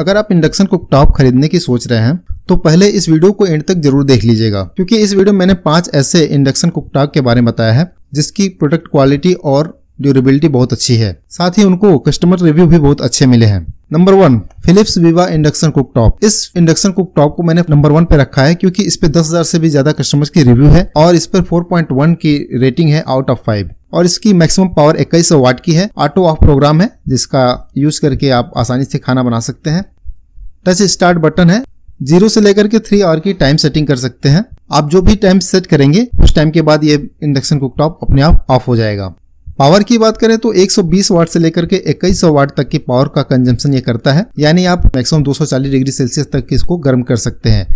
अगर आप induction cooktop खरीदने की सोच रहे हैं तो पहले इस वीडियो को एंड तक जरूर देख लीजिएगा क्योंकि इस वीडियो में मैंने पांच ऐसे इंडक्शन कुकटॉप के बारे में बताया है जिसकी प्रोडक्ट क्वालिटी और ड्यूरेबिलिटी बहुत अच्छी है साथ ही उनको कस्टमर रिव्यू भी बहुत अच्छे मिले हैं number one Philips Viva induction cooktop इस इंडक्शन कुक टॉप को मैंने नंबर वन पे रखा है क्योंकि इस पे 10,000 से भी ज्यादा कस्टमर्स की रिव्यू है और इस पर 4.1 की रेटिंग है आउट ऑफ फाइव और इसकी मैक्सिमम पावर इक्कीस सौ वाट की है ऑटो ऑफ प्रोग्राम है जिसका यूज करके आप आसानी से खाना बना सकते हैं टच स्टार्ट बटन है जीरो से लेकर के थ्री आवर की टाइम सेटिंग कर सकते हैं आप जो भी टाइम सेट करेंगे उस टाइम के बाद ये इंडक्शन कुकटॉप अपने आप ऑफ हो जाएगा पावर की बात करें तो 120 वाट से लेकर के 2100 वाट तक की पावर का कंजम्पशन ये करता है यानी आप मैक्सिमम 240 डिग्री सेल्सियस तक इसको गर्म कर सकते हैं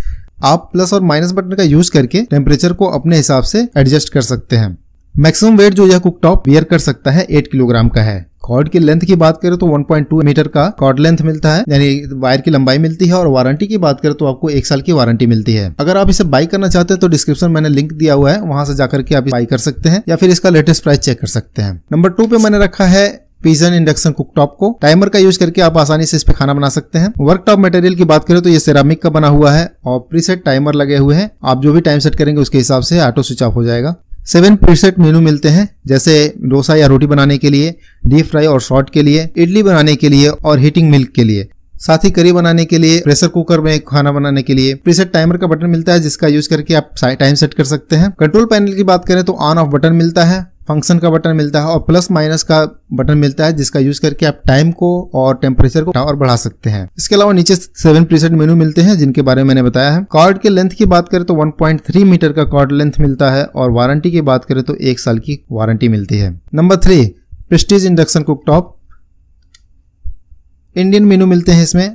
आप प्लस और माइनस बटन का यूज करके टेम्परेचर को अपने हिसाब से एडजस्ट कर सकते हैं मैक्सिमम वेट जो यह कुकटॉप वेयर कर सकता है 8 किलोग्राम का है कॉर्ड की लेंथ की बात करें तो 1.2 मीटर का कॉर्ड लेंथ मिलता है यानी वायर की लंबाई मिलती है और वारंटी की बात करें तो आपको एक साल की वारंटी मिलती है अगर आप इसे बाई करना चाहते हैं तो डिस्क्रिप्शन मैंने लिंक दिया हुआ है वहां से जाकर के आप बाई कर सकते हैं या फिर इसका लेटेस्ट प्राइस चेक कर सकते हैं नंबर टू पे मैंने रखा है पिजन इंडक्शन कुकटॉप को टाइमर का यूज करके आप आसानी से इस पे खाना बना सकते हैं वर्कटॉप मटेरियल की बात करें तो ये सेरामिक का बना हुआ है और प्रीसेट टाइमर लगे हुए हैं आप जो भी टाइम सेट करेंगे उसके हिसाब से ऑटो स्विच ऑफ हो जाएगा सेवन प्रीसेट मेनू मिलते हैं जैसे डोसा या रोटी बनाने के लिए डीप फ्राई और शॉर्ट के लिए इडली बनाने के लिए और हीटिंग मिल्क के लिए साथ ही करी बनाने के लिए प्रेशर कुकर में खाना बनाने के लिए प्रीसेट टाइमर का बटन मिलता है जिसका यूज करके आप टाइम सेट कर सकते हैं कंट्रोल पैनल की बात करें तो ऑन ऑफ बटन मिलता है फंक्शन का बटन मिलता है और प्लस माइनस का बटन मिलता है जिसका यूज करके आप टाइम को और टेम्परेचर को और बढ़ा सकते हैं इसके अलावा नीचे सेवन प्रीसेट मेनू मिलते हैं जिनके बारे में मैंने बताया है कार्ड के लेंथ की बात करें तो 1.3 मीटर का कार्ड लेंथ मिलता है और वारंटी की बात करें तो एक साल की वारंटी मिलती है number three Prestige induction cooktop Indian menu मिलते हैं इसमें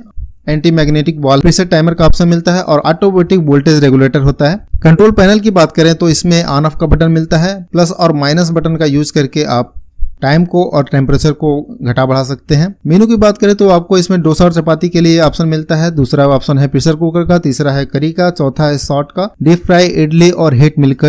anti magnetic wall pressure timer का ऑप्शन मिलता है और ऑटोमेटिक वोल्टेज रेगुलेटर होता है कंट्रोल पैनल की बात करें तो इसमें ऑन ऑफ का बटन मिलता है प्लस और माइनस बटन का यूज करके आप टाइम को और टेम्परेचर को घटा बढ़ा सकते हैं मेनू की बात करें तो आपको इसमें डोसा और चपाती के लिए ऑप्शन मिलता है दूसरा ऑप्शन है प्रेशर कुकर का तीसरा है करी का चौथा है सॉल्ट का डीप फ्राई इडली और हेट मिल्क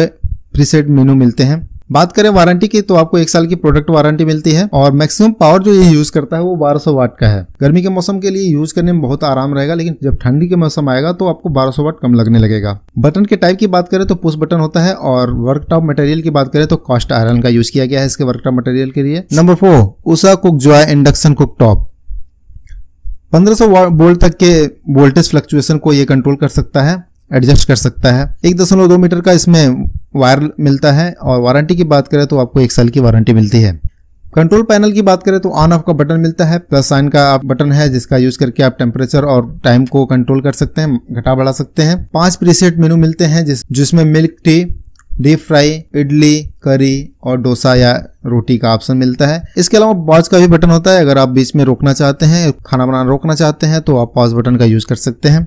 प्रीसेट मेनू मिलते हैं बात करें वारंटी की तो आपको एक साल की प्रोडक्ट वारंटी मिलती है और मैक्सिमम पावर जो ये यूज करता है वो बारह सौ वाट का है गर्मी के मौसम के लिए यूज करने में बहुत आराम रहेगा लेकिन जब ठंडी के मौसम आएगा तो आपको बारह सौ वाट कम लगने लगेगा बटन के टाइप की बात करें तो पुश बटन होता है और वर्कटॉप मटेरियल की बात करें तो कॉस्ट आयरन का यूज किया गया है इसके वर्कटॉप मटेरियल के लिए नंबर फोर उषा कुक जो है इंडक्शन कुक टॉप 1500 वोल्ट तक के वोल्टेज फ्लक्चुएशन को ये कंट्रोल कर सकता है एडजस्ट कर सकता है एक दशमलव दो मीटर का इसमें वायर मिलता है और वारंटी की बात करें तो आपको एक साल की वारंटी मिलती है कंट्रोल पैनल की बात करें तो ऑन ऑफ का बटन मिलता है प्लस साइन का आप बटन है जिसका यूज करके आप टेम्परेचर और टाइम को कंट्रोल कर सकते हैं घटा बढ़ा सकते हैं पांच प्रीसेट मेनू मिलते हैं जिस जिसमें milk tea deep fry idli curry और डोसा या रोटी का ऑप्शन मिलता है इसके अलावा पॉज का भी बटन होता है अगर आप बीच में रोकना चाहते हैं खाना बनाना रोकना चाहते हैं तो आप पॉज बटन का यूज कर सकते हैं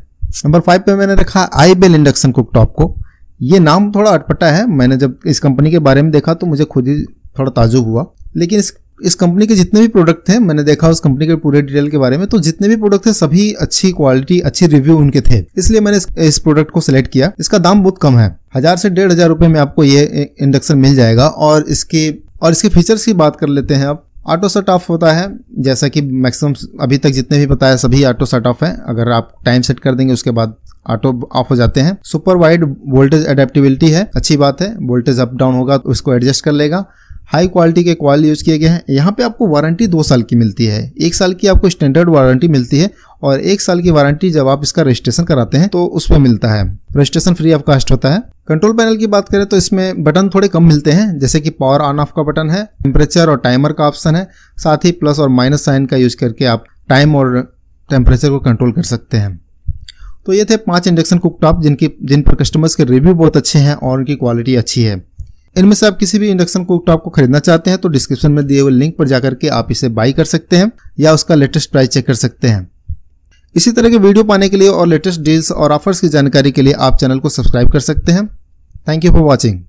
नंबर फाइव पे मैंने रखा आई बेल इंडक्शन कुकटॉप को ये नाम थोड़ा अटपटा है मैंने जब इस कंपनी के बारे में देखा तो मुझे खुद ही थोड़ा ताजुब हुआ लेकिन इस इस कंपनी के जितने भी प्रोडक्ट थे मैंने देखा उस कंपनी के पूरे डिटेल के बारे में तो जितने भी प्रोडक्ट थे सभी अच्छी क्वालिटी अच्छी रिव्यू उनके थे इसलिए मैंने इस, प्रोडक्ट को सिलेक्ट किया इसका दाम बहुत कम है हजार से डेढ़ हजार रुपए में आपको ये इंडक्शन मिल जाएगा और इसके और इसके फीचर्स की बात कर लेते हैं आप ऑटो सट ऑफ होता है जैसा कि मैक्सिमम अभी तक जितने भी बताया सभी ऑटो सट ऑफ हैं अगर आप टाइम सेट कर देंगे उसके बाद ऑटो ऑफ हो जाते हैं सुपर वाइड वोल्टेज एडेप्टिबिलिटी है अच्छी बात है वोल्टेज अप डाउन होगा तो उसको एडजस्ट कर लेगा हाई क्वालिटी के कॉयल यूज़ किए गए हैं यहाँ पे आपको वारंटी दो साल की मिलती है एक साल की आपको स्टैंडर्ड वारंटी मिलती है और एक साल की वारंटी जब आप इसका रजिस्ट्रेशन कराते हैं तो उस पर मिलता है रजिस्ट्रेशन फ्री ऑफ कास्ट होता है कंट्रोल पैनल की बात करें तो इसमें बटन थोड़े कम मिलते हैं जैसे कि पावर ऑन ऑफ का बटन है टेम्परेचर और टाइमर का ऑप्शन है साथ ही प्लस और माइनस साइन का यूज़ करके आप टाइम और टेम्परेचर को कंट्रोल कर सकते हैं तो ये थे पांच इंडक्शन कुकटॉप जिनकी जिन पर कस्टमर्स के रिव्यू बहुत अच्छे हैं और उनकी क्वालिटी अच्छी है इनमें से आप किसी भी इंडक्शन कुकटॉप को खरीदना चाहते हैं तो डिस्क्रिप्शन में दिए हुए लिंक पर जाकर के आप इसे बाई कर सकते हैं या उसका लेटेस्ट प्राइस चेक कर सकते हैं इसी तरह के वीडियो पाने के लिए और लेटेस्ट डील्स और ऑफर्स की जानकारी के लिए आप चैनल को सब्सक्राइब कर सकते हैं थैंक यू फॉर वॉचिंग